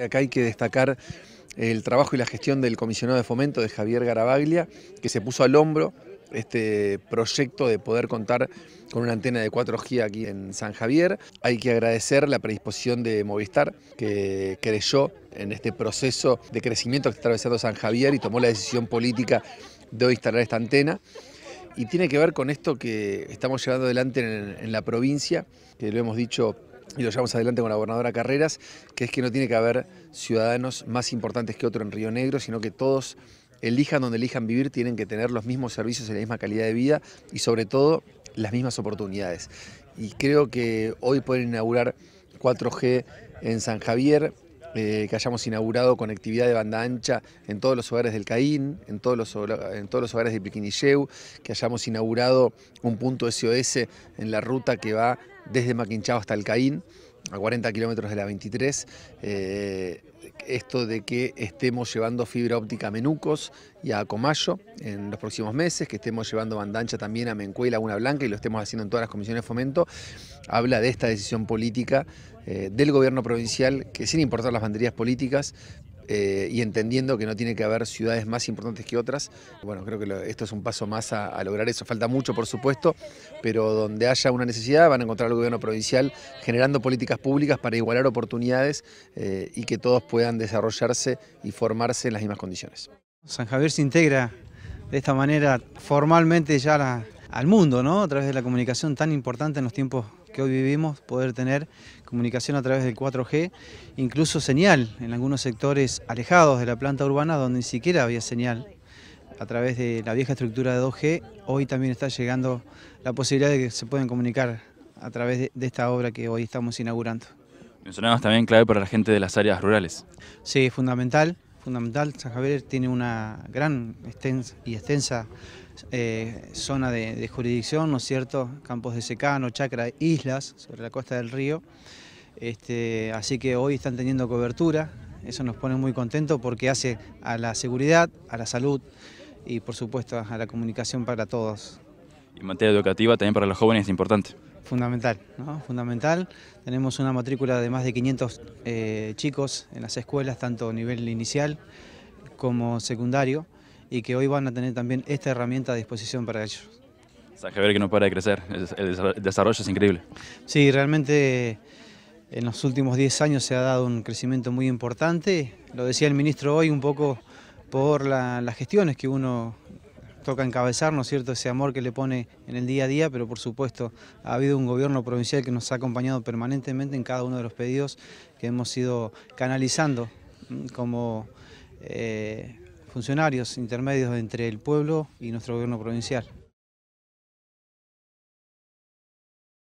Acá hay que destacar el trabajo y la gestión del comisionado de fomento de Javier Garabaglia, que se puso al hombro este proyecto de poder contar con una antena de 4G aquí en San Javier. Hay que agradecer la predisposición de Movistar, que creyó en este proceso de crecimiento que está atravesando San Javier y tomó la decisión política de instalar esta antena y tiene que ver con esto que estamos llevando adelante en, la provincia, que lo hemos dicho y lo llevamos adelante con la gobernadora Carreras, que es que no tiene que haber ciudadanos más importantes que otro en Río Negro, sino que todos elijan donde elijan vivir, tienen que tener los mismos servicios y la misma calidad de vida y sobre todo las mismas oportunidades. Y creo que hoy pueden inaugurar 4G en San Javier, eh, que hayamos inaugurado conectividad de banda ancha en todos los hogares del Caín, en todos los, hogares de Piquinilleu, que hayamos inaugurado un punto SOS en la ruta que va desde Maquinchao hasta el Caín a 40 kilómetros de la 23, eh, esto de que estemos llevando fibra óptica a Menucos y a Comayo en los próximos meses, que estemos llevando bandancha también a Mencuela, y Laguna Blanca y lo estemos haciendo en todas las comisiones de fomento, habla de esta decisión política eh, del gobierno provincial que sin importar las banderías políticas eh, y entendiendo que no tiene que haber ciudades más importantes que otras. Bueno, creo que esto es un paso más a, lograr eso. Falta mucho, por supuesto, pero donde haya una necesidad van a encontrar al gobierno provincial generando políticas públicas para igualar oportunidades eh, y que todos puedan desarrollarse y formarse en las mismas condiciones. San Javier se integra de esta manera formalmente ya al mundo, ¿no? A través de la comunicación tan importante en los tiempos que hoy vivimos, poder tener comunicación a través del 4G, incluso señal en algunos sectores alejados de la planta urbana donde ni siquiera había señal. A través de la vieja estructura de 2G, hoy también está llegando la posibilidad de que se puedan comunicar a través de, esta obra que hoy estamos inaugurando. Mencionabas también clave para la gente de las áreas rurales. Sí, es fundamental fundamental. San Javier tiene una gran y extensa eh, zona de, jurisdicción, ¿no es cierto? Campos de secano, chacra, islas sobre la costa del río. Este, así que hoy están teniendo cobertura. Eso nos pone muy contentos porque hace a la seguridad, a la salud y por supuesto a la comunicación para todos. Y en materia educativa también para los jóvenes es importante. Fundamental, ¿no? fundamental. Tenemos una matrícula de más de 500 eh, chicos en las escuelas, tanto a nivel inicial como secundario, y que hoy van a tener también esta herramienta a disposición para ellos. San Javier que no para de crecer, el desarrollo es increíble. Sí, realmente eh, en los últimos 10 años se ha dado un crecimiento muy importante. Lo decía el ministro hoy un poco por las gestiones que uno toca encabezar, ¿no es cierto?, ese amor que le pone en el día a día, pero por supuesto ha habido un gobierno provincial que nos ha acompañado permanentemente en cada uno de los pedidos que hemos ido canalizando mm, como eh, funcionarios intermedios entre el pueblo y nuestro gobierno provincial.